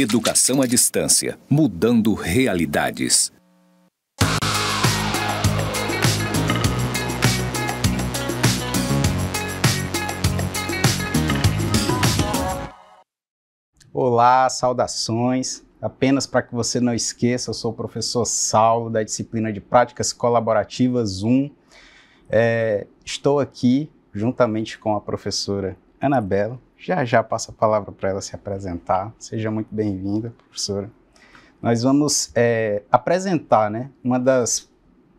Educação à distância, mudando realidades. Olá, saudações. Apenas para que você não esqueça, eu sou o professor Saulo da disciplina de Práticas Colaborativas 1. É, estou aqui juntamente com a professora Anabela já já passo a palavra para ela se apresentar. Seja muito bem-vinda, professora. Nós vamos é, apresentar né, uma das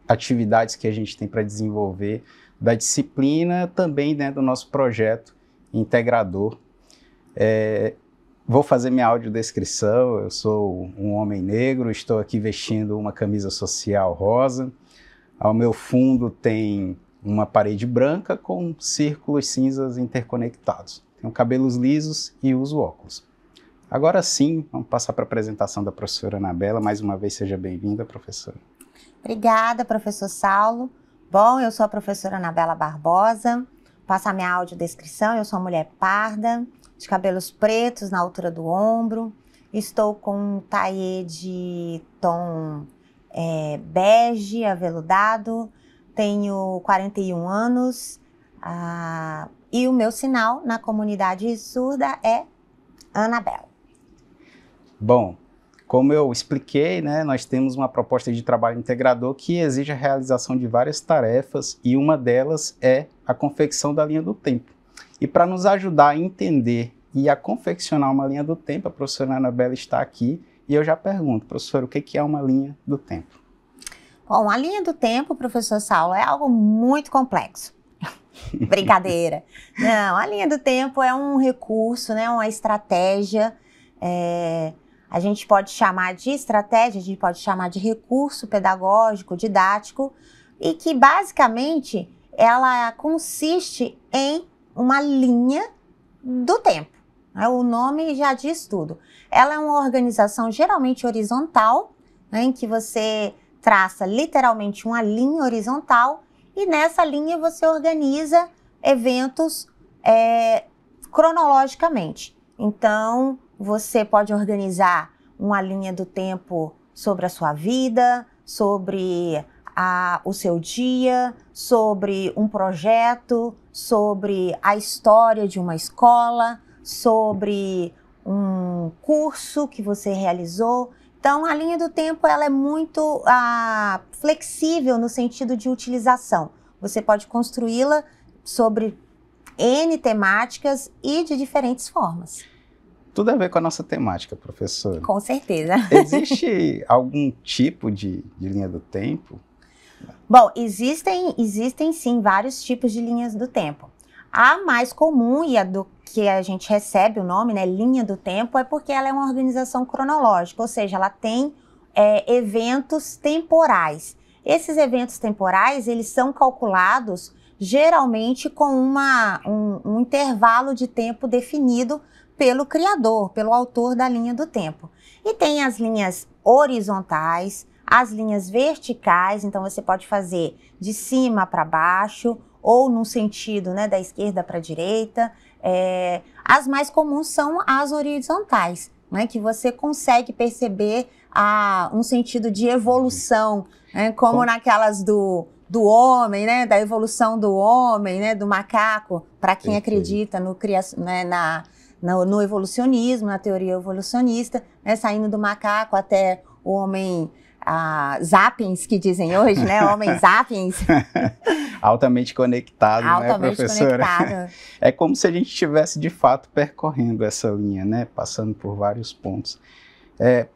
atividades que a gente tem para desenvolver da disciplina também né, do nosso projeto integrador. É, vou fazer minha audiodescrição. Eu sou um homem negro, estou aqui vestindo uma camisa social rosa. Ao meu fundo tem uma parede branca com círculos cinzas interconectados. Tenho cabelos lisos e uso óculos. Agora sim, vamos passar para a apresentação da professora Anabela. Mais uma vez, seja bem-vinda, professora. Obrigada, professor Saulo. Bom, eu sou a professora Anabela Barbosa. a minha audiodescrição, eu sou uma mulher parda, de cabelos pretos na altura do ombro. Estou com um taie de tom é, bege, aveludado, tenho 41 anos ah, e o meu sinal na comunidade surda é Anabel. Bom, como eu expliquei, né, nós temos uma proposta de trabalho integrador que exige a realização de várias tarefas e uma delas é a confecção da linha do tempo. E para nos ajudar a entender e a confeccionar uma linha do tempo, a professora Anabela está aqui e eu já pergunto, professora, o que é uma linha do tempo? Bom, a linha do tempo, professor Saulo, é algo muito complexo. Brincadeira. Não, a linha do tempo é um recurso, né, uma estratégia. É, a gente pode chamar de estratégia, a gente pode chamar de recurso pedagógico, didático, e que basicamente ela consiste em uma linha do tempo. Né? O nome já diz tudo. Ela é uma organização geralmente horizontal, né, em que você traça literalmente uma linha horizontal e nessa linha você organiza eventos é, cronologicamente. Então, você pode organizar uma linha do tempo sobre a sua vida, sobre a, o seu dia, sobre um projeto, sobre a história de uma escola, sobre um curso que você realizou, então, a linha do tempo ela é muito ah, flexível no sentido de utilização. Você pode construí-la sobre N temáticas e de diferentes formas. Tudo a ver com a nossa temática, professor. Com certeza. Existe algum tipo de, de linha do tempo? Bom, existem, existem sim vários tipos de linhas do tempo. A mais comum e a do que a gente recebe o nome, né, linha do tempo, é porque ela é uma organização cronológica, ou seja, ela tem é, eventos temporais. Esses eventos temporais, eles são calculados geralmente com uma, um, um intervalo de tempo definido pelo criador, pelo autor da linha do tempo. E tem as linhas horizontais, as linhas verticais, então você pode fazer de cima para baixo, ou num sentido né, da esquerda para a direita. É, as mais comuns são as horizontais, né, que você consegue perceber a, ah, um sentido de evolução, né, como, naquelas do, do homem, né, da evolução do homem, né, do macaco, para quem acredita no, né, na, no, no, evolucionismo, na teoria evolucionista, né, saindo do macaco até o homem a zappings que dizem hoje, né? Homens zappings. Altamente conectado, né, Altamente né, professora? Conectado. É como se a gente estivesse de fato percorrendo essa linha, né? Passando por vários pontos. É,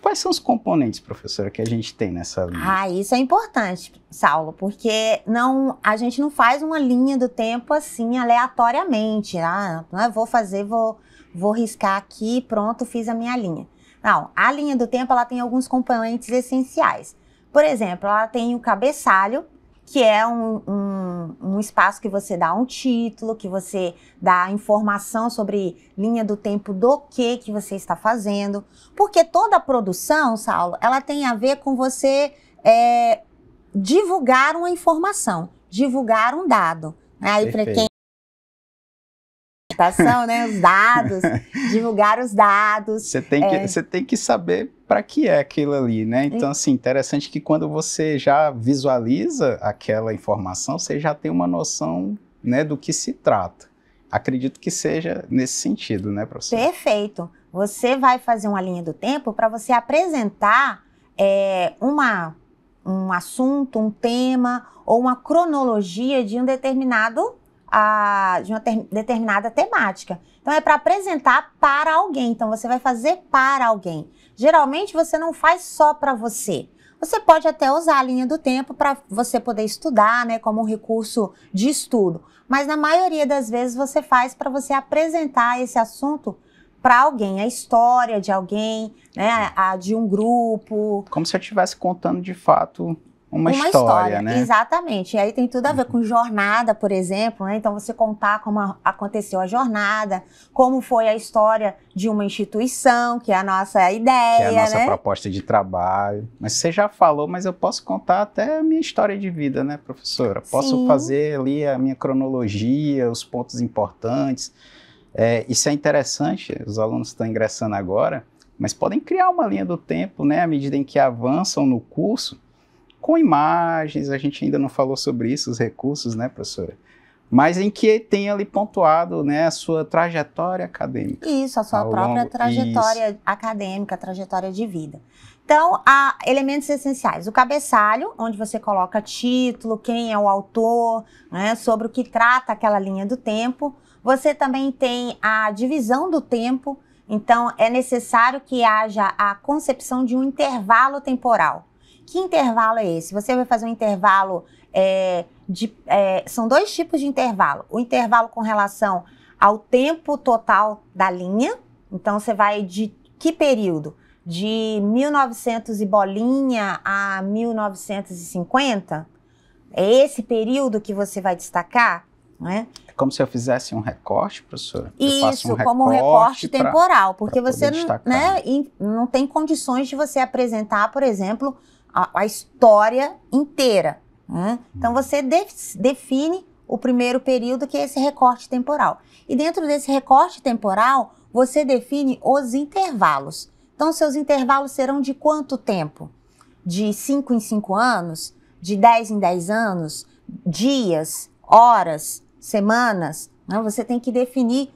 quais são os componentes, professora, que a gente tem nessa linha? Ah, isso é importante, Saulo, porque não a gente não faz uma linha do tempo assim aleatoriamente, ah, não é vou fazer, vou vou riscar aqui, pronto, fiz a minha linha. Não, a linha do tempo ela tem alguns componentes essenciais. Por exemplo, ela tem o cabeçalho, que é um, um, um, espaço que você dá um título, que você dá informação sobre linha do tempo do que que você está fazendo, porque toda a produção, Saulo, ela tem a ver com você é, divulgar uma informação, divulgar um dado. Né? Aí para quem né? Os dados, divulgar os dados. Você tem, é... que, tem que saber para que é aquilo ali, né? Então, assim, interessante que quando você já visualiza aquela informação, você já tem uma noção né, do que se trata. Acredito que seja nesse sentido, né, professor? Perfeito. Você vai fazer uma linha do tempo para você apresentar é, uma, um assunto, um tema ou uma cronologia de um determinado a, de uma ter, determinada temática. Então é para apresentar para alguém. Então você vai fazer para alguém. Geralmente você não faz só para você. Você pode até usar a linha do tempo para você poder estudar, né, como um recurso de estudo. Mas na maioria das vezes você faz para você apresentar esse assunto para alguém, a história de alguém, né, a de um grupo. Como se eu estivesse contando de fato uma, uma história, história, né? Exatamente. E aí tem tudo a ver uhum. com jornada, por exemplo, né? Então você contar como aconteceu a jornada, como foi a história de uma instituição, que é a nossa ideia, que é a nossa né? proposta de trabalho. Mas você já falou, mas eu posso contar até a minha história de vida, né, professora? Posso Sim. fazer ali a minha cronologia, os pontos importantes. É, isso é interessante, os alunos estão ingressando agora, mas podem criar uma linha do tempo, né, à medida em que avançam no curso com imagens, a gente ainda não falou sobre isso, os recursos, né, professora? Mas em que tem ali pontuado né, a sua trajetória acadêmica. Isso, a sua própria longo... trajetória isso. acadêmica, trajetória de vida. Então, há elementos essenciais. O cabeçalho, onde você coloca título, quem é o autor, né, sobre o que trata aquela linha do tempo. Você também tem a divisão do tempo, então é necessário que haja a concepção de um intervalo temporal. Que intervalo é esse? Você vai fazer um intervalo é, de. É, são dois tipos de intervalo. O intervalo com relação ao tempo total da linha. Então, você vai de que período? De 1900 e bolinha a 1950? É esse período que você vai destacar? Né? Como se eu fizesse um recorte, professora? Eu Isso, como um recorte temporal, porque você né, não tem condições de você apresentar, por exemplo, a, a história inteira. Né? Então você de, define o primeiro período, que é esse recorte temporal. E dentro desse recorte temporal, você define os intervalos. Então, seus intervalos serão de quanto tempo? De 5 em 5 anos? De 10 em 10 anos? Dias? Horas? Semanas? Né? Você tem que definir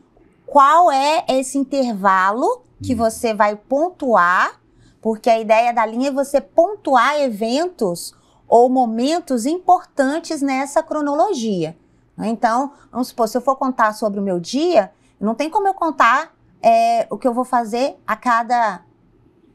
qual é esse intervalo que hum. você vai pontuar porque a ideia da linha é você pontuar eventos ou momentos importantes nessa cronologia. Né? Então, vamos supor, se eu for contar sobre o meu dia, não tem como eu contar é, o que eu vou fazer a cada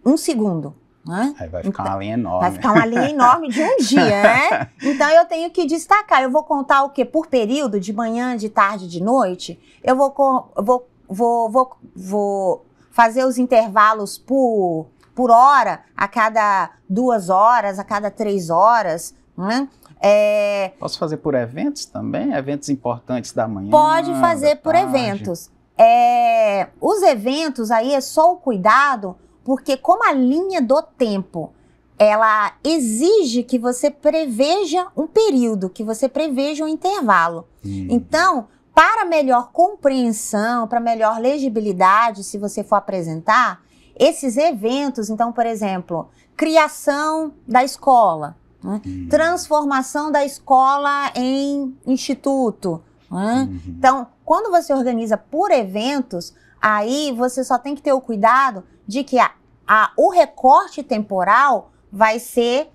um segundo. Né? Aí vai ficar então, uma linha então, enorme. Vai ficar uma linha enorme de um dia, né? Então eu tenho que destacar. Eu vou contar o quê? Por período, de manhã, de tarde, de noite. Eu vou, vou, vou, vou, vou fazer os intervalos por por hora, a cada duas horas, a cada três horas, né? É... Posso fazer por eventos também? Eventos importantes da manhã? Pode fazer por tarde. eventos. É... Os eventos aí é só o cuidado, porque como a linha do tempo ela exige que você preveja um período, que você preveja um intervalo. Hum. Então, para melhor compreensão, para melhor legibilidade, se você for apresentar, esses eventos, então, por exemplo, criação da escola, né? uhum. transformação da escola em instituto. Né? Uhum. Então, quando você organiza por eventos, aí você só tem que ter o cuidado de que a, a o recorte temporal vai ser.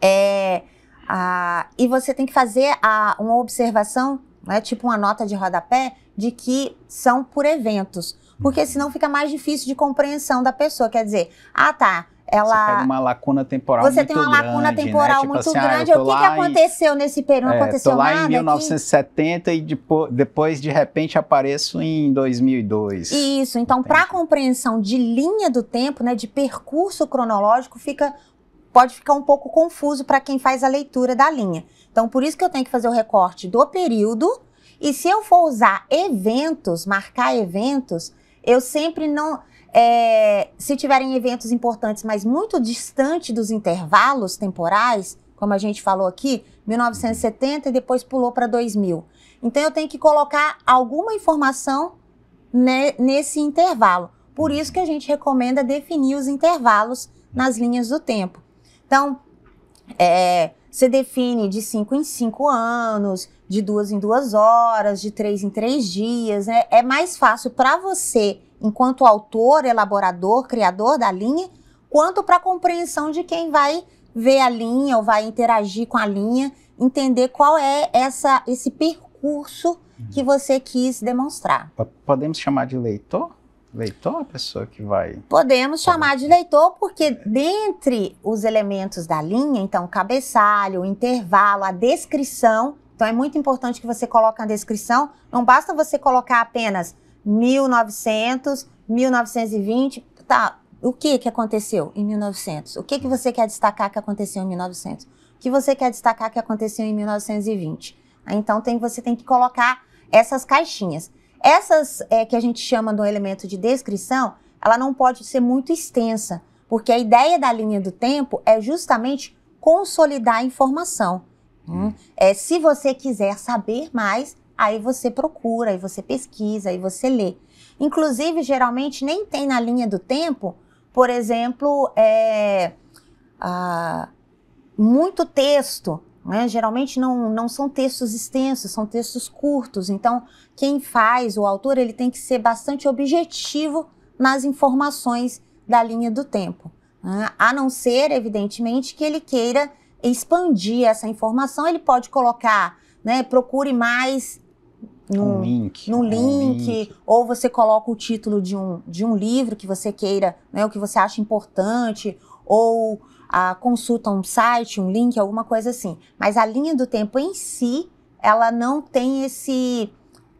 É, a, e você tem que fazer a, uma observação, né, tipo uma nota de rodapé, de que são por eventos porque senão fica mais difícil de compreensão da pessoa. Quer dizer, ah, tá, ela. Você pega uma lacuna temporal Você muito tem uma grande, lacuna temporal né? tipo assim, muito assim, grande. Ah, o que, que aconteceu em... nesse período? Não é, aconteceu tô lá nada? em 1970 aqui? e depois, depois, de repente, apareço em 2002. Isso. Então, para a compreensão de linha do tempo, né, de percurso cronológico, fica pode ficar um pouco confuso para quem faz a leitura da linha. Então, por isso que eu tenho que fazer o recorte do período. E se eu for usar eventos, marcar eventos, eu sempre não. É, se tiverem eventos importantes, mas muito distante dos intervalos temporais, como a gente falou aqui, 1970 e depois pulou para 2000. Então eu tenho que colocar alguma informação né, nesse intervalo. Por isso que a gente recomenda definir os intervalos nas linhas do tempo. Então, é, você define de 5 em 5 anos, de duas em duas horas, de três em três dias. Né? É mais fácil para você, enquanto autor, elaborador, criador da linha, quanto para a compreensão de quem vai ver a linha ou vai interagir com a linha, entender qual é essa, esse percurso uhum. que você quis demonstrar. Podemos chamar de leitor? Leitor a pessoa que vai. Podemos tá chamar de leitor, porque dentre os elementos da linha, então, cabeçalho, intervalo, a descrição então é muito importante que você coloque na descrição. Não basta você colocar apenas 1900, 1920, tá? O que que aconteceu em 1900? O que que você quer destacar que aconteceu em 1900? O que você quer destacar que aconteceu em 1920? Então tem, você tem que colocar essas caixinhas. Essas é, que a gente chama do elemento de descrição, ela não pode ser muito extensa, porque a ideia da linha do tempo é justamente consolidar a informação. Hum. hum. É, se você quiser saber mais, aí você procura, aí você pesquisa, aí você lê. Inclusive, geralmente nem tem na linha do tempo, por exemplo, é, ah, muito texto. Né? Geralmente não, não são textos extensos, são textos curtos. Então, quem faz, o autor, ele tem que ser bastante objetivo nas informações da linha do tempo. Né? A não ser, evidentemente, que ele queira expandir essa informação, ele pode colocar, né, procure mais no um link, no link, link, ou você coloca o título de um, de um livro que você queira, né, o que você acha importante, ou a, ah, consulta um site, um link, alguma coisa assim. Mas a linha do tempo em si, ela não tem esse,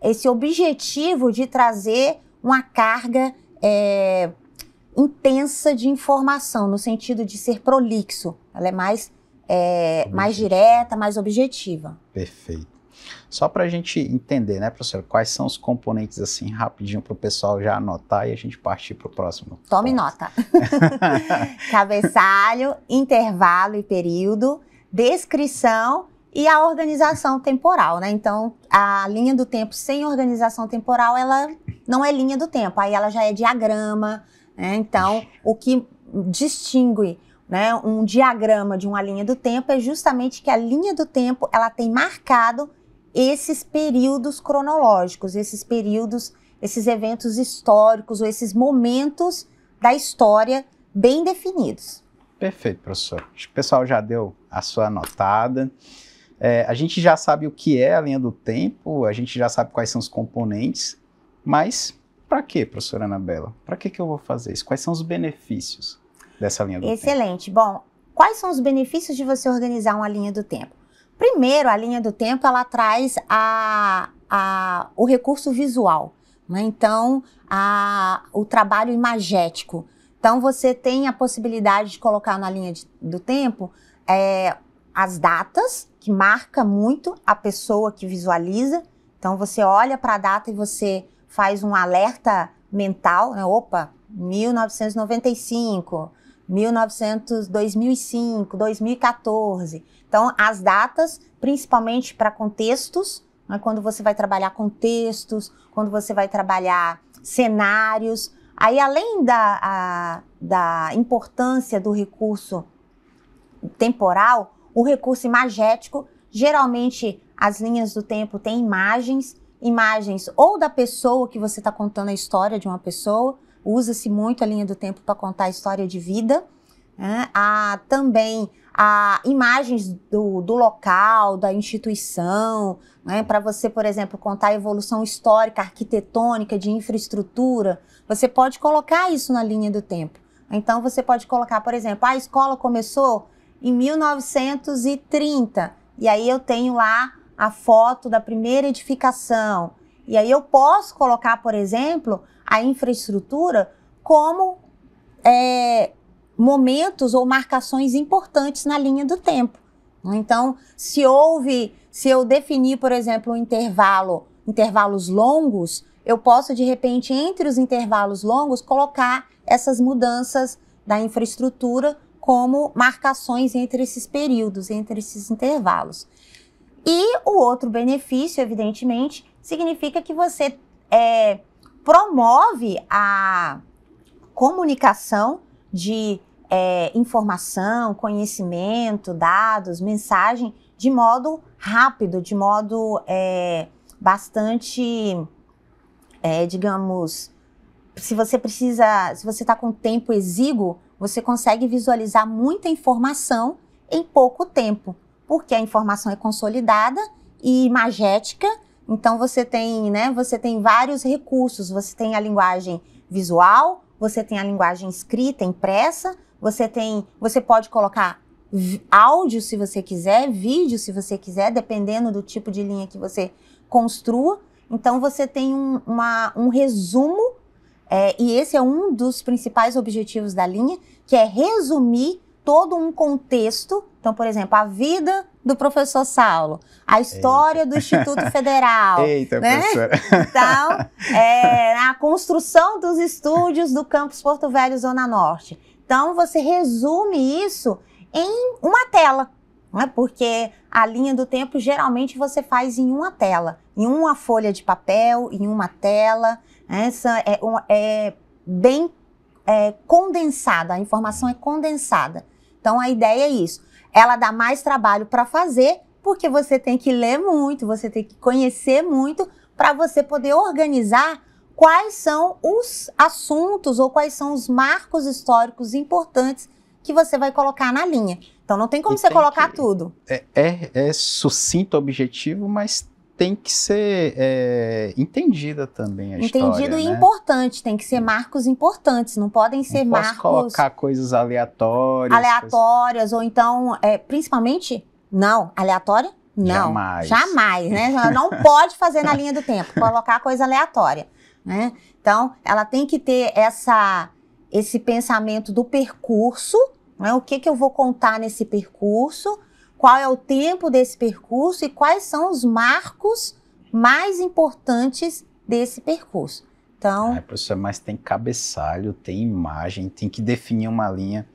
esse objetivo de trazer uma carga é, intensa de informação, no sentido de ser prolixo. Ela é mais é, mais direta, mais objetiva. Perfeito. Só para a gente entender, né, professor, quais são os componentes assim, rapidinho para o pessoal já anotar e a gente partir para o próximo. Tome ponto. nota. Cabeçalho, intervalo e período, descrição e a organização temporal, né? Então, a linha do tempo sem organização temporal, ela não é linha do tempo, aí ela já é diagrama, né? Então, o que distingue né, um diagrama de uma linha do tempo é justamente que a linha do tempo ela tem marcado esses períodos cronológicos, esses períodos, esses eventos históricos ou esses momentos da história bem definidos. Perfeito, professor. Acho que o pessoal já deu a sua anotada. É, a gente já sabe o que é a linha do tempo, a gente já sabe quais são os componentes, mas para que, professora Anabela? Para que, que eu vou fazer isso? Quais são os benefícios? dessa linha do Excelente. tempo. Excelente. Bom, quais são os benefícios de você organizar uma linha do tempo? Primeiro, a linha do tempo ela traz a, a, o recurso visual, né? então a, o trabalho imagético. Então você tem a possibilidade de colocar na linha de, do tempo é, as datas, que marca muito a pessoa que visualiza. Então você olha para a data e você faz um alerta mental, né? opa, 1995, 1900, 2005, 2014. Então, as datas, principalmente para contextos, né, quando você vai trabalhar contextos, quando você vai trabalhar cenários. Aí, além da, a, da importância do recurso temporal, o recurso imagético, geralmente as linhas do tempo têm imagens, imagens ou da pessoa que você está contando a história de uma pessoa, usa-se muito a linha do tempo para contar a história de vida. Né? Há também há imagens do, do local, da instituição, né? para você, por exemplo, contar a evolução histórica, arquitetônica, de infraestrutura. Você pode colocar isso na linha do tempo. Então, você pode colocar, por exemplo, ah, a escola começou em 1930, e aí eu tenho lá a foto da primeira edificação. E aí eu posso colocar, por exemplo, a infraestrutura como é, momentos ou marcações importantes na linha do tempo. Então, se houve, se eu definir, por exemplo, um intervalo, intervalos longos, eu posso de repente entre os intervalos longos colocar essas mudanças da infraestrutura como marcações entre esses períodos, entre esses intervalos. E o outro benefício, evidentemente, significa que você é, promove a comunicação de é, informação, conhecimento, dados, mensagem de modo rápido, de modo é, bastante, é, digamos, se você precisa, se você está com tempo exíguo, você consegue visualizar muita informação em pouco tempo, porque a informação é consolidada e imagética então você tem, né, você tem vários recursos, você tem a linguagem visual, você tem a linguagem escrita, impressa, você tem, você pode colocar áudio se você quiser, vídeo se você quiser, dependendo do tipo de linha que você construa. Então você tem um, uma, um resumo, é, e esse é um dos principais objetivos da linha, que é resumir todo um contexto. Então, por exemplo, a vida do professor Saulo, a história Eita. do Instituto Federal. Eita, né? Então, é, a construção dos estúdios do campus Porto Velho, Zona Norte. Então, você resume isso em uma tela, né? porque a linha do tempo geralmente você faz em uma tela, em uma folha de papel, em uma tela. Essa é, é bem é, condensada, a informação é condensada. Então a ideia é isso. Ela dá mais trabalho para fazer, porque você tem que ler muito, você tem que conhecer muito para você poder organizar quais são os assuntos ou quais são os marcos históricos importantes que você vai colocar na linha. Então não tem como e você tem colocar que, tudo. É, é, é, sucinto, objetivo, mas tem que ser é, entendida também a Entendido história. Entendido e né? importante, tem que ser marcos importantes, não podem ser não marcos. colocar coisas aleatórias. Aleatórias, coisas... ou então, é, principalmente, não, aleatória? Não. Jamais. Jamais, né? Não pode fazer na linha do tempo, colocar coisa aleatória. Né? Então, ela tem que ter essa, esse pensamento do percurso, né? o que, que eu vou contar nesse percurso qual é o tempo desse percurso e quais são os marcos mais importantes desse percurso. Então, é, professor, mas tem cabeçalho, tem imagem, tem que definir uma linha.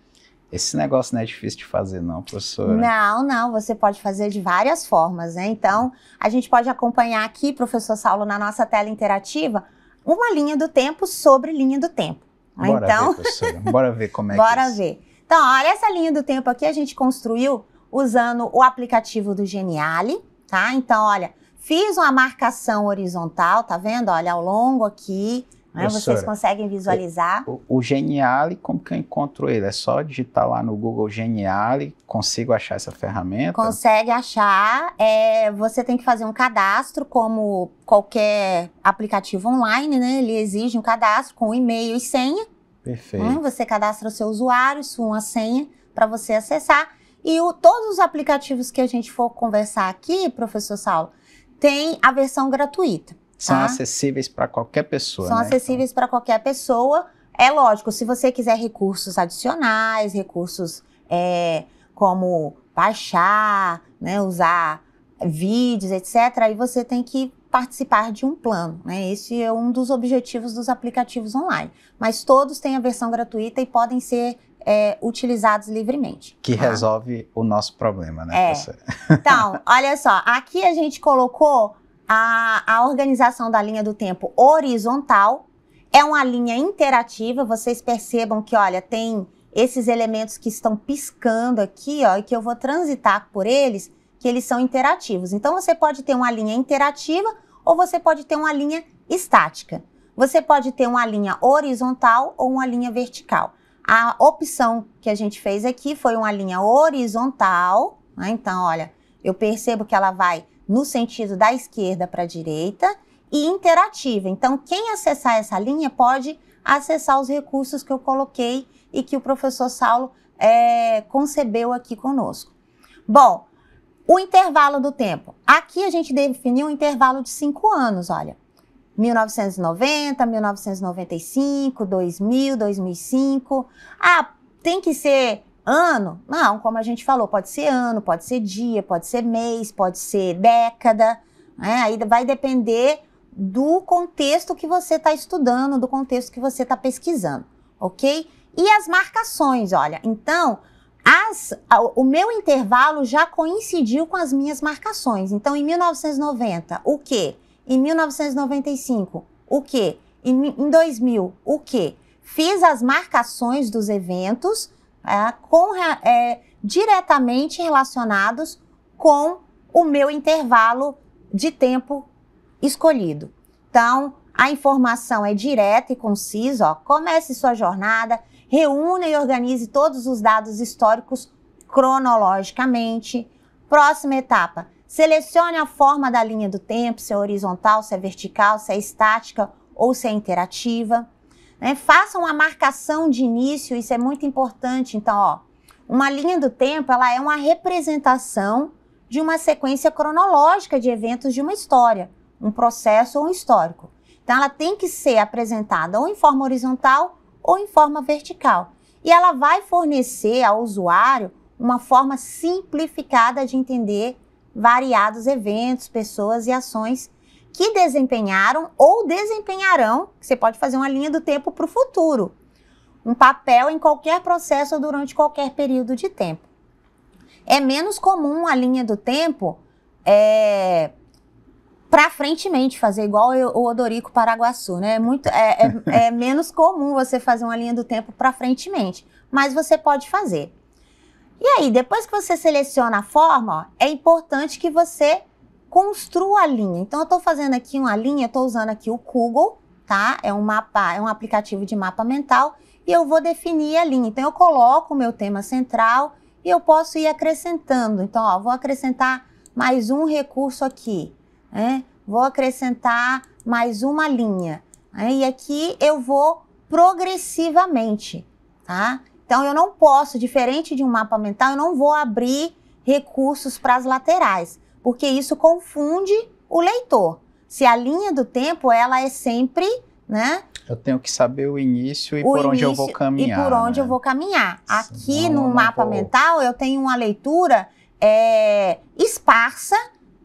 Esse negócio não é difícil de fazer, não, professor? Não, não, você pode fazer de várias formas, né? Então, a gente pode acompanhar aqui, professor Saulo, na nossa tela interativa, uma linha do tempo sobre linha do tempo. Né? Bora então, ver, professor. bora ver como é Bora que é ver. Então, olha, essa linha do tempo aqui a gente construiu usando o aplicativo do Geniali, tá? Então, olha, fiz uma marcação horizontal, tá vendo? Olha, ao longo aqui, né? vocês conseguem visualizar. É, o, o, Geniali, como que eu encontro ele? É só digitar lá no Google Geniali, consigo achar essa ferramenta? Consegue achar. É, você tem que fazer um cadastro, como qualquer aplicativo online, né? Ele exige um cadastro com e-mail e senha. Perfeito. Hum, você cadastra o seu usuário, sua senha, para você acessar. E o, todos os aplicativos que a gente for conversar aqui, professor Saulo, tem a versão gratuita. Tá? São tá? acessíveis para qualquer pessoa. São né? acessíveis então... para qualquer pessoa. É lógico, se você quiser recursos adicionais, recursos é, como baixar, né, usar vídeos, etc., aí você tem que participar de um plano. Né? Esse é um dos objetivos dos aplicativos online. Mas todos têm a versão gratuita e podem ser é, utilizados livremente. Que tá? resolve o nosso problema, né, é. professora? Então, olha só, aqui a gente colocou a, a organização da linha do tempo horizontal. É uma linha interativa, vocês percebam que, olha, tem esses elementos que estão piscando aqui, ó, e que eu vou transitar por eles, que eles são interativos. Então, você pode ter uma linha interativa ou você pode ter uma linha estática. Você pode ter uma linha horizontal ou uma linha vertical. A opção que a gente fez aqui foi uma linha horizontal. Né? Então, olha, eu percebo que ela vai no sentido da esquerda para a direita e interativa. Então, quem acessar essa linha pode acessar os recursos que eu coloquei e que o professor Saulo é, concebeu aqui conosco. Bom, o intervalo do tempo. Aqui a gente definiu um intervalo de cinco anos, olha. 1990, 1995, 2000, 2005. Ah, tem que ser ano? Não, como a gente falou, pode ser ano, pode ser dia, pode ser mês, pode ser década. Né? Aí vai depender do contexto que você está estudando, do contexto que você está pesquisando, ok? E as marcações, olha, então as, o meu intervalo já coincidiu com as minhas marcações. Então, em 1990, o que? Em 1995, o quê? Em 2000, o quê? Fiz as marcações dos eventos é, com, é, diretamente relacionados com o meu intervalo de tempo escolhido. Então, a informação é direta e concisa. Ó. Comece sua jornada, reúna e organize todos os dados históricos cronologicamente. Próxima etapa: Selecione a forma da linha do tempo, se é horizontal, se é vertical, se é estática ou se é interativa. Né? Faça uma marcação de início, isso é muito importante. Então, ó, uma linha do tempo ela é uma representação de uma sequência cronológica de eventos de uma história, um processo ou um histórico. Então, ela tem que ser apresentada ou em forma horizontal ou em forma vertical. E ela vai fornecer ao usuário uma forma simplificada de entender variados eventos, pessoas e ações que desempenharam ou desempenharão, você pode fazer uma linha do tempo para o futuro, um papel em qualquer processo durante qualquer período de tempo. É menos comum a linha do tempo é, para frentemente fazer igual eu, o Odorico Paraguaçu, né? É muito é, é, é menos comum você fazer uma linha do tempo para frentemente, mas você pode fazer. E aí, depois que você seleciona a forma, ó, é importante que você construa a linha. Então, eu estou fazendo aqui uma linha, estou usando aqui o Google, tá? É um mapa, é um aplicativo de mapa mental e eu vou definir a linha. Então, eu coloco o meu tema central e eu posso ir acrescentando. Então, ó, vou acrescentar mais um recurso aqui, né? Vou acrescentar mais uma linha. Né? E aqui eu vou progressivamente, tá? Então eu não posso, diferente de um mapa mental, eu não vou abrir recursos para as laterais, porque isso confunde o leitor. Se a linha do tempo ela é sempre, né? Eu tenho que saber o início e o por início onde eu vou caminhar. E por onde né? eu vou caminhar. Aqui Senão, no mapa vou... mental eu tenho uma leitura é, esparsa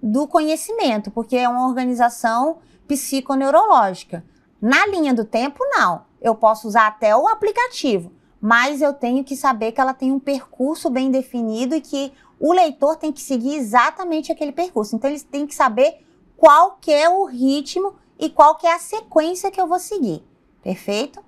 do conhecimento, porque é uma organização psiconeurológica. Na linha do tempo, não. Eu posso usar até o aplicativo, mas eu tenho que saber que ela tem um percurso bem definido e que o leitor tem que seguir exatamente aquele percurso. Então ele tem que saber qual que é o ritmo e qual que é a sequência que eu vou seguir. Perfeito?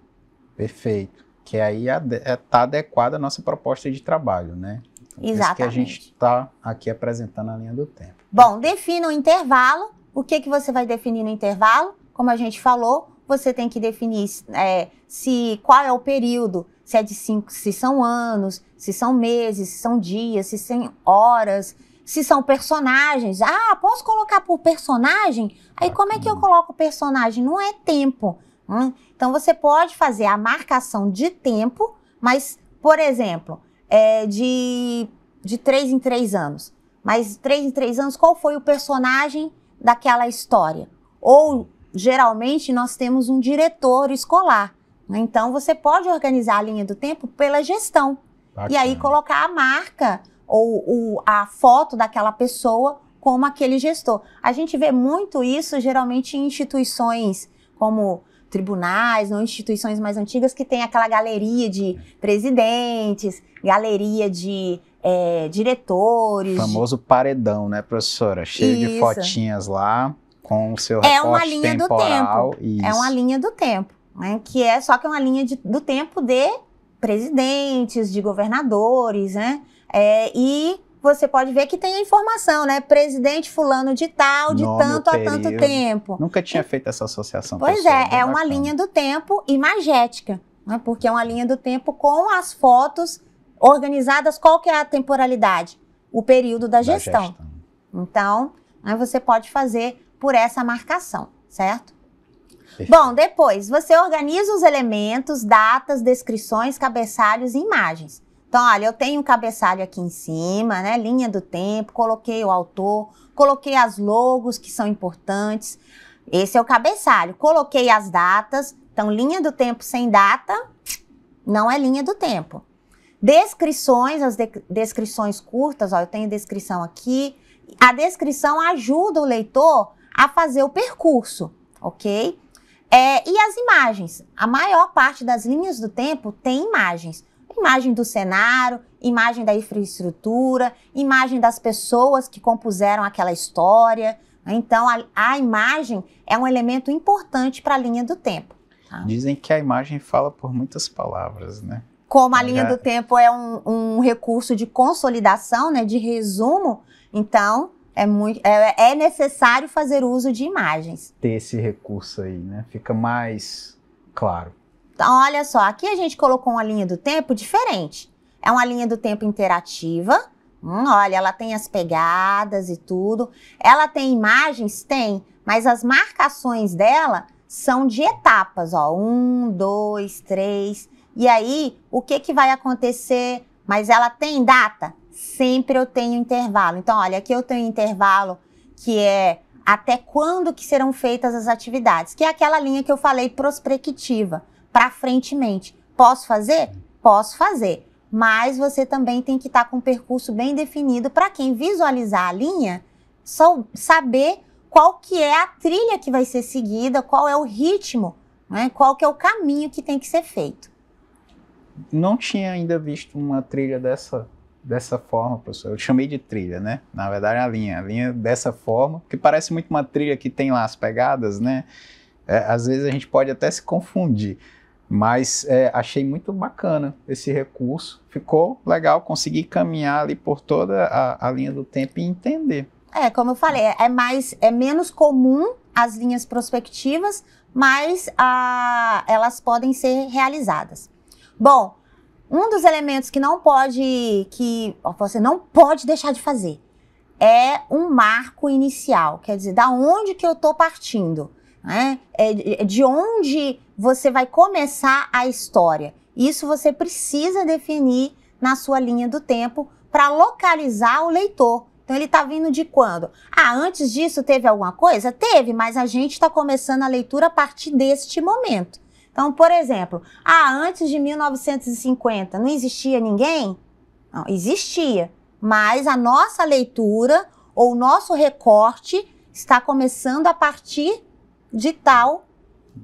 Perfeito. Que aí é está é, adequada a nossa proposta de trabalho, né? Então, Exatamente. que a gente está aqui apresentando a linha do tempo. Bom, defina o intervalo. O que, que você vai definir no intervalo? Como a gente falou, você tem que definir é, se qual é o período, se é de cinco, se são anos, se são meses, se são dias, se são horas, se são personagens. Ah, posso colocar por personagem? Aí como é que eu coloco personagem? Não é tempo. Hum? Então você pode fazer a marcação de tempo, mas, por exemplo, é de, de três em três anos. Mas três em três anos, qual foi o personagem daquela história? Ou geralmente nós temos um diretor escolar. Né? Então você pode organizar a linha do tempo pela gestão. Bacana. E aí colocar a marca ou, ou a foto daquela pessoa como aquele gestor. A gente vê muito isso geralmente em instituições como tribunais ou instituições mais antigas que tem aquela galeria de presidentes, galeria de é, diretores. O famoso paredão, né, professora? Cheio isso. de fotinhas lá com o seu recorte é uma linha temporal. Do tempo. É uma linha do tempo, né? Que é só que é uma linha de, do tempo de presidentes, de governadores, né? É, e você pode ver que tem a informação, né? Presidente fulano de tal, de Nome, tanto a tanto tempo. Nunca tinha feito essa associação. Pois é, né? é bacana. uma linha do tempo imagética, né? porque é uma linha do tempo com as fotos organizadas, qual que é a temporalidade? O período da gestão. Da gestão. Então, aí né, você pode fazer por essa marcação, certo? Bom, depois você organiza os elementos, datas, descrições, cabeçalhos e imagens. Então, olha, eu tenho um cabeçalho aqui em cima, né? Linha do tempo, coloquei o autor, coloquei as logos que são importantes. Esse é o cabeçalho. Coloquei as datas. Então, linha do tempo sem data não é linha do tempo. Descrições, as de descrições curtas, ó, eu tenho descrição aqui. A descrição ajuda o leitor a fazer o percurso, ok? É, e as imagens. A maior parte das linhas do tempo tem imagens. Imagem do cenário, imagem da infraestrutura, imagem das pessoas que compuseram aquela história. Né? Então, a, a imagem é um elemento importante para a linha do tempo. Tá? Dizem que a imagem fala por muitas palavras, né? Como a linha é? do tempo é um, um recurso de consolidação, né, de resumo, então é, muito, é, é necessário fazer uso de imagens. Ter esse recurso aí, né? Fica mais claro. Então, olha só, aqui a gente colocou uma linha do tempo diferente. É uma linha do tempo interativa. Hum, olha, ela tem as pegadas e tudo. Ela tem imagens? Tem, mas as marcações dela são de etapas, ó. Um, dois, três. E aí, o que, que vai acontecer? Mas ela tem data? sempre eu tenho intervalo. Então, olha, aqui eu tenho intervalo que é até quando que serão feitas as atividades, que é aquela linha que eu falei prospectiva, para frente mente. Posso fazer? Posso fazer. Mas você também tem que estar tá com um percurso bem definido para quem visualizar a linha, só saber qual que é a trilha que vai ser seguida, qual é o ritmo, né? qual que é o caminho que tem que ser feito. Não tinha ainda visto uma trilha dessa dessa forma, professor. Eu chamei de trilha, né? Na verdade, a linha, a linha é dessa forma, que parece muito uma trilha que tem lá as pegadas, né? É, às vezes a gente pode até se confundir, mas é, achei muito bacana esse recurso. Ficou legal, conseguir caminhar ali por toda a, a linha do tempo e entender. É, como eu falei, é, é mais, é menos comum as linhas prospectivas, mas ah, elas podem ser realizadas. Bom, um dos elementos que não pode, que você não pode deixar de fazer é um marco inicial, quer dizer, da onde que eu estou partindo, né? É, é de onde você vai começar a história. Isso você precisa definir na sua linha do tempo para localizar o leitor. Então ele está vindo de quando? Ah, antes disso teve alguma coisa? Teve, mas a gente está começando a leitura a partir deste momento. Então, por exemplo, ah, antes de 1950 não existia ninguém? Não, existia, mas a nossa leitura ou o nosso recorte está começando a partir de tal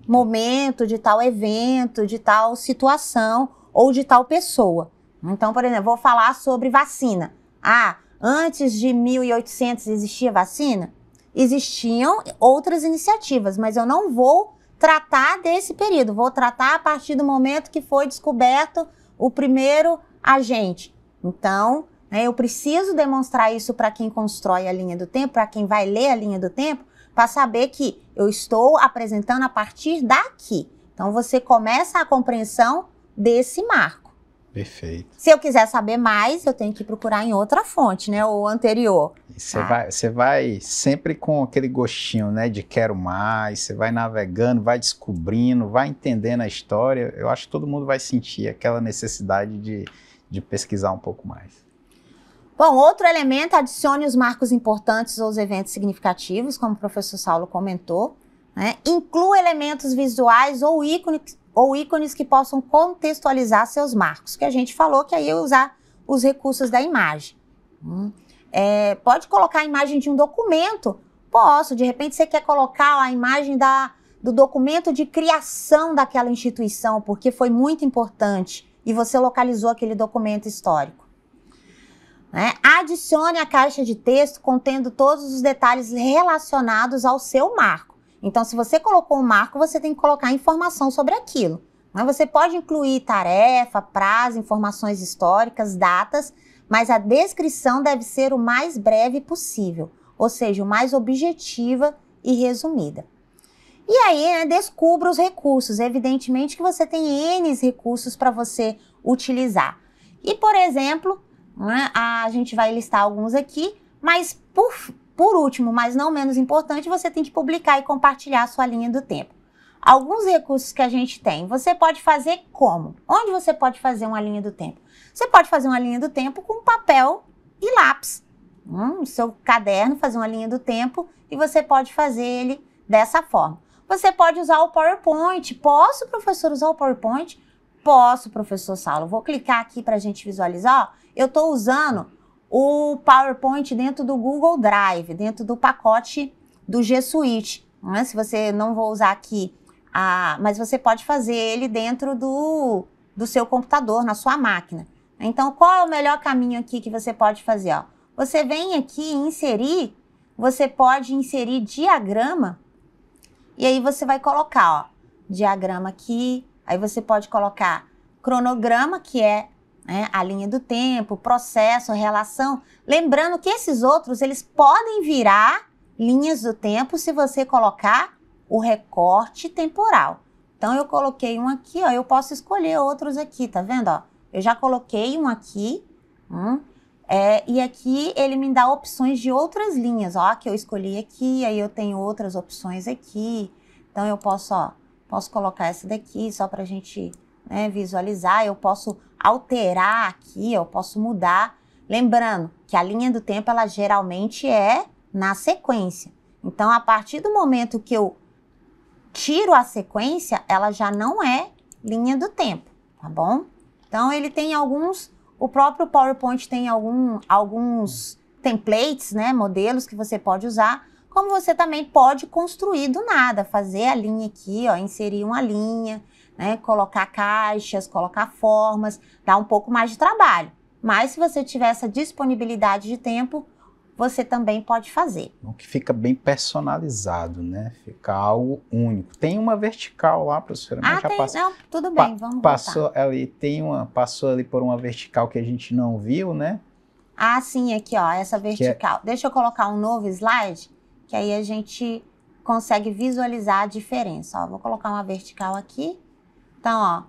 momento, de tal evento, de tal situação ou de tal pessoa. Então, por exemplo, vou falar sobre vacina. Ah, antes de 1800 existia vacina? Existiam outras iniciativas, mas eu não vou tratar desse período, vou tratar a partir do momento que foi descoberto o primeiro agente. Então, né, eu preciso demonstrar isso para quem constrói a linha do tempo, para quem vai ler a linha do tempo, para saber que eu estou apresentando a partir daqui. Então, você começa a compreensão desse marco. Perfeito. Se eu quiser saber mais, eu tenho que procurar em outra fonte, né? Ou anterior. Você tá? vai, vai sempre com aquele gostinho, né? De quero mais. Você vai navegando, vai descobrindo, vai entendendo a história. Eu acho que todo mundo vai sentir aquela necessidade de, de pesquisar um pouco mais. Bom, outro elemento, adicione os marcos importantes ou os eventos significativos, como o professor Saulo comentou. Né? Inclua elementos visuais ou ícones, ou ícones que possam contextualizar seus marcos, que a gente falou que aí é usar os recursos da imagem. Hum. É, pode colocar a imagem de um documento? Posso. De repente você quer colocar a imagem da, do documento de criação daquela instituição, porque foi muito importante e você localizou aquele documento histórico. Né? Adicione a caixa de texto contendo todos os detalhes relacionados ao seu marco. Então, se você colocou um marco, você tem que colocar informação sobre aquilo. Né? Você pode incluir tarefa, prazo, informações históricas, datas, mas a descrição deve ser o mais breve possível, ou seja, o mais objetiva e resumida. E aí, né, descubra os recursos. Evidentemente que você tem N recursos para você utilizar. E, por exemplo, né, a gente vai listar alguns aqui, mas por, por último, mas não menos importante, você tem que publicar e compartilhar a sua linha do tempo. Alguns recursos que a gente tem, você pode fazer como? Onde você pode fazer uma linha do tempo? Você pode fazer uma linha do tempo com papel e lápis. Hum, seu caderno, fazer uma linha do tempo e você pode fazer ele dessa forma. Você pode usar o PowerPoint. Posso, professor, usar o PowerPoint? Posso, professor Saulo. Vou clicar aqui para a gente visualizar. Ó, eu estou usando o PowerPoint dentro do Google Drive, dentro do pacote do G Suite. Né? Se você não vou usar aqui, a, mas você pode fazer ele dentro do, do seu computador, na sua máquina. Então, qual é o melhor caminho aqui que você pode fazer? Ó? Você vem aqui e inserir, você pode inserir diagrama, e aí você vai colocar ó, diagrama aqui, aí você pode colocar cronograma, que é né? a linha do tempo, processo, relação. Lembrando que esses outros eles podem virar linhas do tempo se você colocar o recorte temporal. Então eu coloquei um aqui, ó, eu posso escolher outros aqui, tá vendo? Ó, eu já coloquei um aqui, um, é, e aqui ele me dá opções de outras linhas, ó, que eu escolhi aqui, aí eu tenho outras opções aqui. Então eu posso, ó, posso colocar essa daqui só a gente né, visualizar, eu posso alterar aqui, eu posso mudar. Lembrando que a linha do tempo ela geralmente é na sequência. Então, a partir do momento que eu tiro a sequência, ela já não é linha do tempo, tá bom? Então, ele tem alguns, o próprio PowerPoint tem algum, alguns templates, né, modelos que você pode usar, como você também pode construir do nada, fazer a linha aqui, ó, inserir uma linha, né? Colocar caixas, colocar formas, dá um pouco mais de trabalho. Mas se você tiver essa disponibilidade de tempo, você também pode fazer. O que fica bem personalizado, né? Fica algo único. Tem uma vertical lá, professora. Ah, tem, não, tudo bem, pa vamos passou voltar. ali, tem uma, passou ali por uma vertical que a gente não viu, né? Ah, sim, aqui, ó, essa é vertical. É... Deixa eu colocar um novo slide, que aí a gente consegue visualizar a diferença. Ó, vou colocar uma vertical aqui então, ó,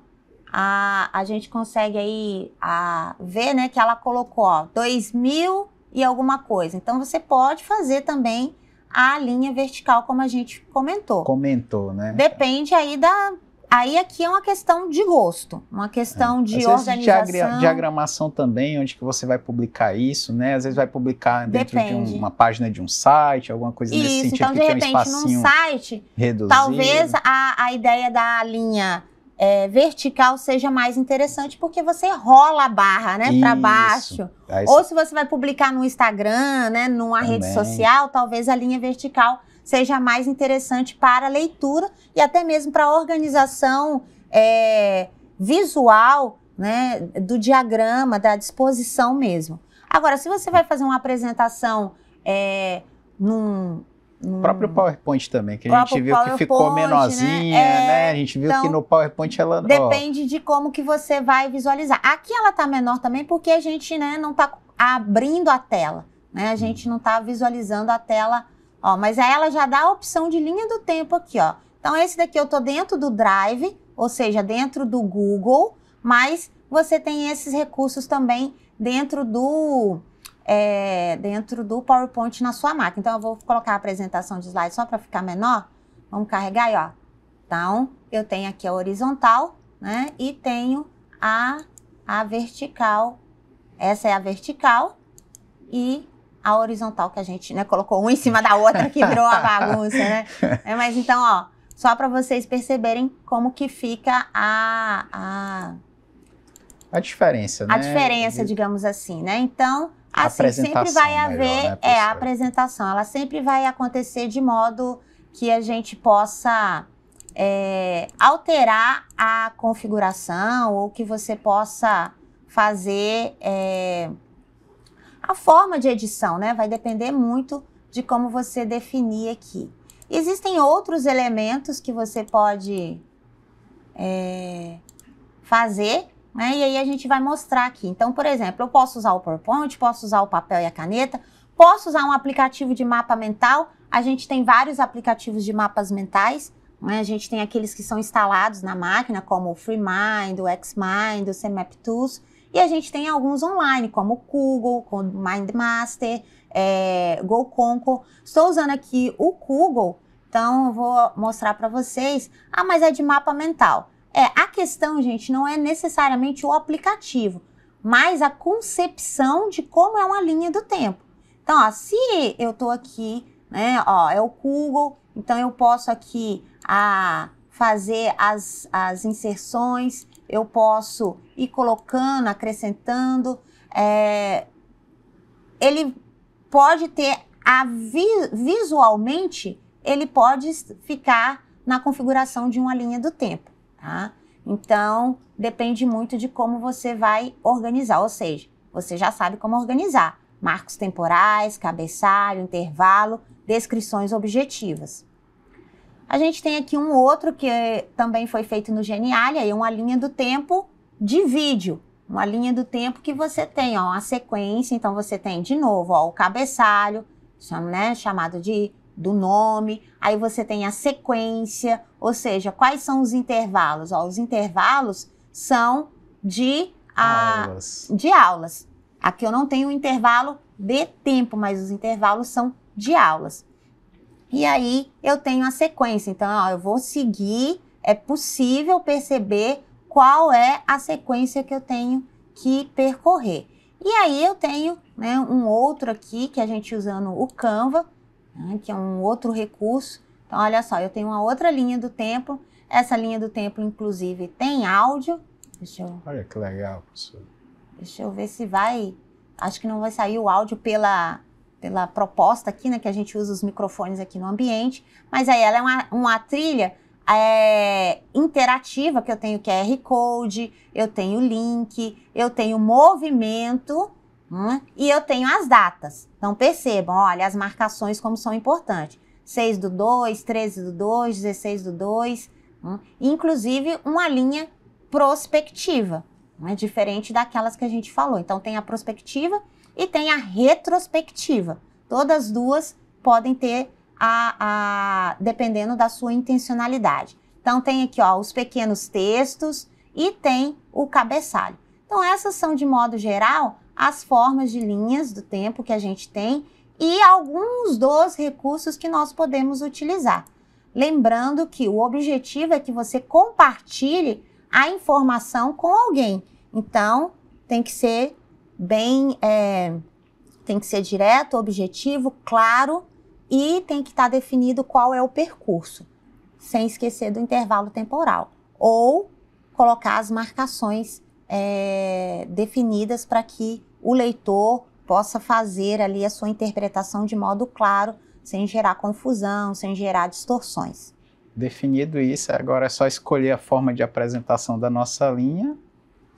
a, a gente consegue aí a, ver, né, que ela colocou, ó, mil e alguma coisa. Então, você pode fazer também a linha vertical, como a gente comentou. Comentou, né? Depende aí da... Aí aqui é uma questão de gosto, uma questão é. de Às organização. De diagramação também, onde que você vai publicar isso, né? Às vezes vai publicar dentro Depende. de uma página de um site, alguma coisa isso, nesse sentido. Então, de repente, um num site, reduzido. talvez a, a ideia da linha é, vertical seja mais interessante, porque você rola a barra, né, para baixo. Aí, Ou se você vai publicar no Instagram, né, numa também. rede social, talvez a linha vertical seja mais interessante para a leitura e até mesmo para a organização é, visual, né, do diagrama, da disposição mesmo. Agora, se você vai fazer uma apresentação é, num, o próprio PowerPoint também, que a gente viu PowerPoint, que ficou né? menorzinha, né? É, né? A gente viu então, que no PowerPoint ela. Depende de como que você vai visualizar. Aqui ela tá menor também porque a gente né, não tá abrindo a tela, né? A gente não tá visualizando a tela, ó. Mas aí ela já dá a opção de linha do tempo aqui, ó. Então esse daqui eu tô dentro do Drive, ou seja, dentro do Google, mas você tem esses recursos também dentro do é, dentro do PowerPoint na sua máquina. Então, eu vou colocar a apresentação de slide só para ficar menor. Vamos carregar aí, ó. Então, eu tenho aqui a horizontal, né? E tenho a, a vertical. Essa é a vertical e a horizontal que a gente né, colocou um em cima da outra que virou a bagunça, né? É, mas então, ó, só para vocês perceberem como que fica a, a a diferença, né? A diferença, digamos assim, né? Então, assim, sempre vai haver melhor, né, é, a apresentação. Ela sempre vai acontecer de modo que a gente possa é, alterar a configuração ou que você possa fazer é, a forma de edição, né? Vai depender muito de como você definir aqui. Existem outros elementos que você pode é, fazer né? E aí a gente vai mostrar aqui. Então, por exemplo, eu posso usar o PowerPoint, posso usar o papel e a caneta, posso usar um aplicativo de mapa mental. A gente tem vários aplicativos de mapas mentais. Né? A gente tem aqueles que são instalados na máquina, como o FreeMind, o XMind, o CMap Tools. E a gente tem alguns online, como o Google, o MindMaster, é, GoConco. Estou usando aqui o Google, então eu vou mostrar para vocês. Ah, mas é de mapa mental. É, a questão, gente, não é necessariamente o aplicativo, mas a concepção de como é uma linha do tempo. Então, ó, se eu estou aqui, né, ó, é o Google, então eu posso aqui a, fazer as, as inserções, eu posso ir colocando, acrescentando. É, ele pode ter a vi, visualmente, ele pode ficar na configuração de uma linha do tempo. Tá? Então, depende muito de como você vai organizar, ou seja, você já sabe como organizar marcos temporais, cabeçalho, intervalo, descrições objetivas. A gente tem aqui um outro que também foi feito no Genialia, aí uma linha do tempo de vídeo, uma linha do tempo que você tem, ó, uma sequência, então você tem de novo ó, o cabeçalho, né, chamado de do nome, aí você tem a sequência, ou seja, quais são os intervalos? Ó, os intervalos são de, a, ah, aulas. de aulas. Aqui eu não tenho um intervalo de tempo, mas os intervalos são de aulas. E aí eu tenho a sequência, então ó, eu vou seguir, é possível perceber qual é a sequência que eu tenho que percorrer. E aí eu tenho né, um outro aqui que a gente usando o Canva, né, que é um outro recurso. Então, olha só, eu tenho uma outra linha do tempo. Essa linha do tempo, inclusive, tem áudio. Deixa eu... Olha que legal, professor. Deixa eu ver se vai. Acho que não vai sair o áudio pela, pela proposta aqui, né? Que a gente usa os microfones aqui no ambiente. Mas aí ela é uma, uma trilha é, interativa, que eu tenho QR Code, eu tenho link, eu tenho movimento Hum? E eu tenho as datas. Então percebam, olha, as marcações como são importantes. 6 do 2, 13 do 2, 16 do 2. Hum? Inclusive uma linha prospectiva, né? diferente daquelas que a gente falou. Então tem a prospectiva e tem a retrospectiva. Todas duas podem ter a, a dependendo da sua intencionalidade. Então tem aqui ó, os pequenos textos e tem o cabeçalho. Então essas são de modo geral as formas de linhas do tempo que a gente tem e alguns dos recursos que nós podemos utilizar. Lembrando que o objetivo é que você compartilhe a informação com alguém. Então, tem que ser bem, é, tem que ser direto, objetivo, claro e tem que estar tá definido qual é o percurso, sem esquecer do intervalo temporal. Ou colocar as marcações é, definidas para que o leitor possa fazer ali a sua interpretação de modo claro, sem gerar confusão, sem gerar distorções. Definido isso, agora é só escolher a forma de apresentação da nossa linha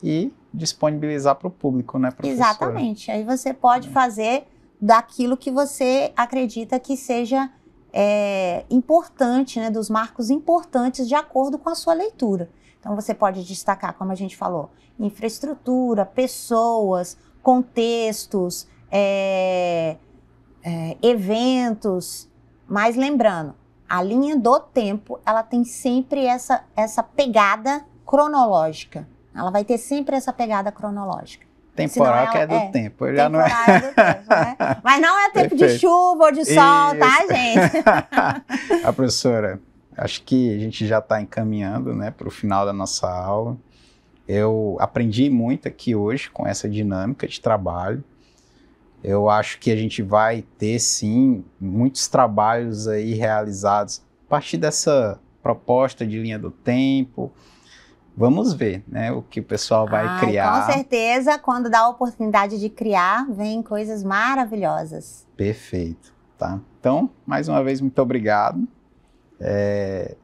e disponibilizar para o público, né, Exatamente. Aí você pode é. fazer daquilo que você acredita que seja é, importante, né, dos marcos importantes de acordo com a sua leitura. Então você pode destacar, como a gente falou, infraestrutura, pessoas, contextos, é, é, eventos, mas lembrando, a linha do tempo ela tem sempre essa, essa pegada cronológica. Ela vai ter sempre essa pegada cronológica. Temporal é, que é do é, tempo. Já não é. é... do tempo, né? Mas não é tempo Perfeito. de chuva ou de sol, tá, gente? a professora, acho que a gente já está encaminhando né, para o final da nossa aula. Eu aprendi muito aqui hoje com essa dinâmica de trabalho. Eu acho que a gente vai ter, sim, muitos trabalhos aí realizados a partir dessa proposta de linha do tempo. Vamos ver, né, o que o pessoal vai Ai, criar. Com certeza, quando dá a oportunidade de criar, vem coisas maravilhosas. Perfeito, tá? Então, mais uma vez, muito obrigado. É,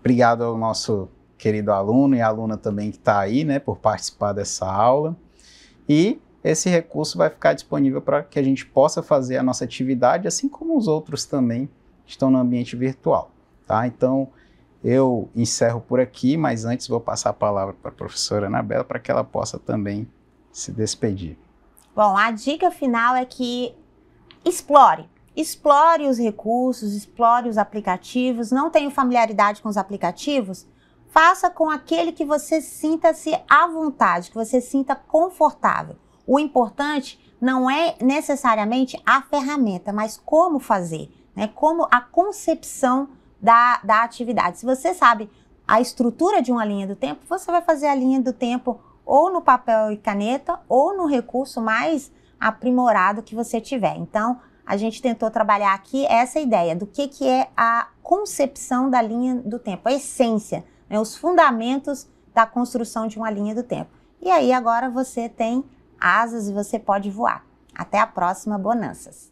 obrigado ao nosso querido aluno e aluna também que está aí, né, por participar dessa aula. E esse recurso vai ficar disponível para que a gente possa fazer a nossa atividade, assim como os outros também estão no ambiente virtual, tá? Então, eu encerro por aqui, mas antes vou passar a palavra para a professora Anabela para que ela possa também se despedir. Bom, a dica final é que explore. Explore os recursos, explore os aplicativos. Não tenho familiaridade com os aplicativos? Faça com aquele que você sinta-se à vontade, que você sinta confortável. O importante não é necessariamente a ferramenta, mas como fazer, né? como a concepção da, da atividade. Se você sabe a estrutura de uma linha do tempo, você vai fazer a linha do tempo ou no papel e caneta ou no recurso mais aprimorado que você tiver. Então, a gente tentou trabalhar aqui essa ideia do que, que é a concepção da linha do tempo, a essência né, os fundamentos da construção de uma linha do tempo. E aí agora você tem asas e você pode voar. Até a próxima, bonanças!